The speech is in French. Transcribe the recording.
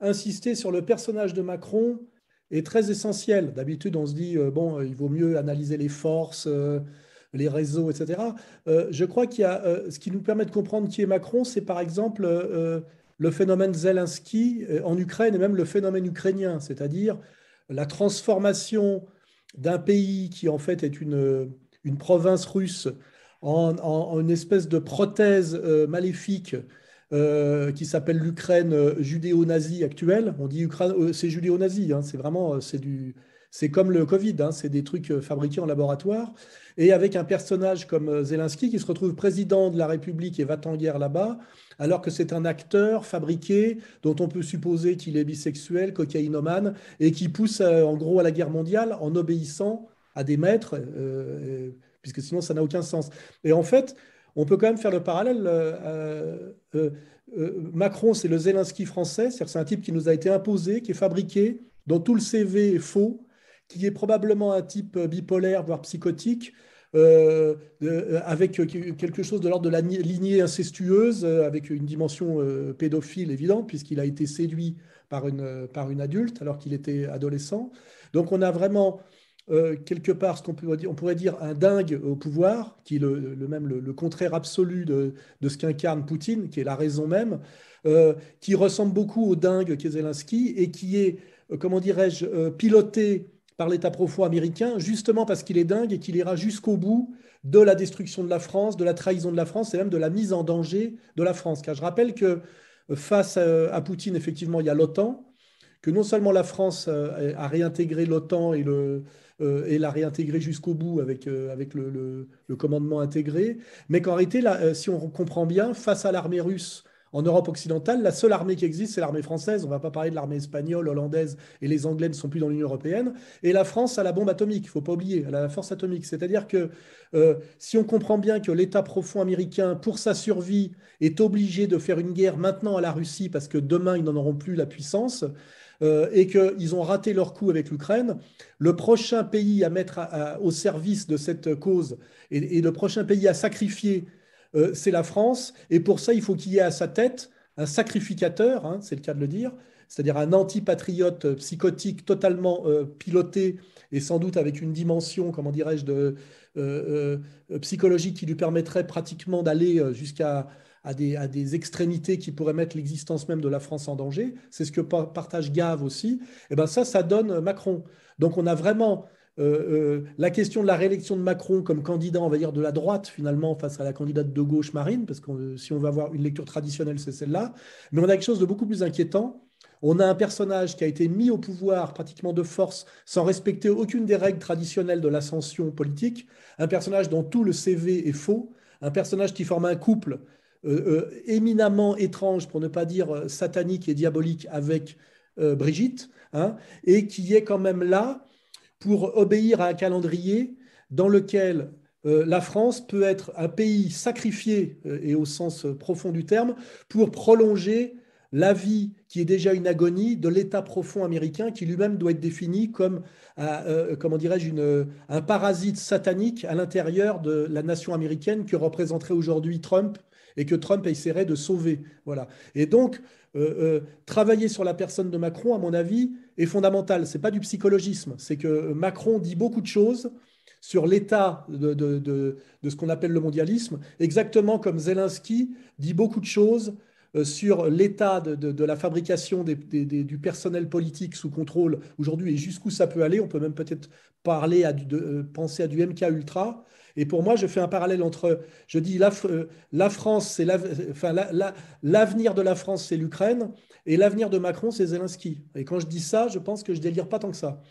insister sur le personnage de Macron est très essentiel. D'habitude, on se dit, euh, bon, euh, il vaut mieux analyser les forces, euh, les réseaux, etc. je crois qu'il y a ce qui nous permet de comprendre qui est Macron, c'est par exemple le phénomène Zelensky en Ukraine et même le phénomène ukrainien, c'est-à-dire la transformation d'un pays qui en fait est une, province russe en, une espèce de prothèse maléfique euh, qui s'appelle l'Ukraine euh, judéo-nazie actuelle. On dit Ukraine, euh, c'est judéo nazie hein, c'est vraiment c'est du, c'est comme le Covid, hein, c'est des trucs fabriqués en laboratoire. Et avec un personnage comme Zelensky qui se retrouve président de la République et va en guerre là-bas, alors que c'est un acteur fabriqué dont on peut supposer qu'il est bisexuel, cocaïnomane, et qui pousse en gros à la guerre mondiale en obéissant à des maîtres, puisque sinon ça n'a aucun sens. Et en fait, on peut quand même faire le parallèle. Euh, euh, euh, Macron, c'est le Zelensky français, cest un type qui nous a été imposé, qui est fabriqué, dont tout le CV est faux, qui est probablement un type bipolaire, voire psychotique, avec quelque chose de l'ordre de la lignée incestueuse, avec une dimension pédophile évidente, puisqu'il a été séduit par une, par une adulte alors qu'il était adolescent. Donc on a vraiment euh, quelque part ce qu'on peut dire, on pourrait dire un dingue au pouvoir, qui est le, même le, contraire absolu de, de ce qu'incarne Poutine, qui est la raison même, euh, qui ressemble beaucoup au dingue qu'est et qui est, euh, comment dirais-je, piloté par l'État profond américain, justement parce qu'il est dingue et qu'il ira jusqu'au bout de la destruction de la France, de la trahison de la France et même de la mise en danger de la France. Car je rappelle que face à Poutine, effectivement, il y a l'OTAN, que non seulement la France a réintégré l'OTAN et le, euh, et la réintégrer jusqu'au bout avec, euh, avec le, commandement intégré. Mais qu'en réalité, euh, si on comprend bien, face à l'armée russe, en Europe occidentale, la seule armée qui existe, c'est l'armée française. On ne va pas parler de l'armée espagnole, hollandaise, et les Anglais ne sont plus dans l'Union européenne. Et la France a la bombe atomique, il ne faut pas oublier, elle a la force atomique. C'est-à-dire que si on comprend bien que l'État profond américain, pour sa survie, est obligé de faire une guerre maintenant à la Russie, parce que demain, ils n'en auront plus la puissance, euh, et qu'ils ont raté leur coup avec l'Ukraine, le prochain pays à mettre au service de cette cause et, le prochain pays à sacrifier, euh, c'est la France. Et pour ça, il faut qu'il y ait à sa tête un sacrificateur, hein, c'est le cas de le dire, c'est-à-dire un antipatriote psychotique totalement euh, piloté et sans doute avec une dimension, comment dirais-je, de, psychologique qui lui permettrait pratiquement d'aller jusqu'à à des, extrémités qui pourraient mettre l'existence même de la France en danger, c'est ce que partage Gave aussi, et eh ben ça, ça donne Macron. Donc on a vraiment euh, euh, la question de la réélection de Macron comme candidat, on va dire, de la droite, finalement, face à la candidate de gauche Marine, parce que euh, si on veut avoir une lecture traditionnelle, c'est celle-là. Mais on a quelque chose de beaucoup plus inquiétant. On a un personnage qui a été mis au pouvoir pratiquement de force, sans respecter aucune des règles traditionnelles de l'ascension politique, un personnage dont tout le CV est faux, un personnage qui forme un couple euh, euh, éminemment étrange, pour ne pas dire euh, satanique et diabolique avec Brigitte, hein, et qui est quand même là pour obéir à un calendrier dans lequel la France peut être un pays sacrifié, et au sens profond du terme, pour prolonger la vie qui est déjà une agonie de l'État profond américain qui lui-même doit être défini comme comment dirais-je un parasite satanique à l'intérieur de la nation américaine que représenterait aujourd'hui Trump et que Trump essaierait de sauver. Voilà. Et donc, euh, euh, travailler sur la personne de Macron, à mon avis, est fondamental. Ce n'est pas du psychologisme. C'est que Macron dit beaucoup de choses sur l'état de, de, ce qu'on appelle le mondialisme, exactement comme Zelensky dit beaucoup de choses euh, sur l'état de, la fabrication du personnel politique sous contrôle aujourd'hui et jusqu'où ça peut aller. On peut même peut-être parler euh, penser à du MK Ultra. Et pour moi, je fais un parallèle entre, je dis, la, euh, France, c'est l'avenir de la France, c'est l'Ukraine, et l'avenir de Macron, c'est Zelensky. Et quand je dis ça, je pense que je délire pas tant que ça.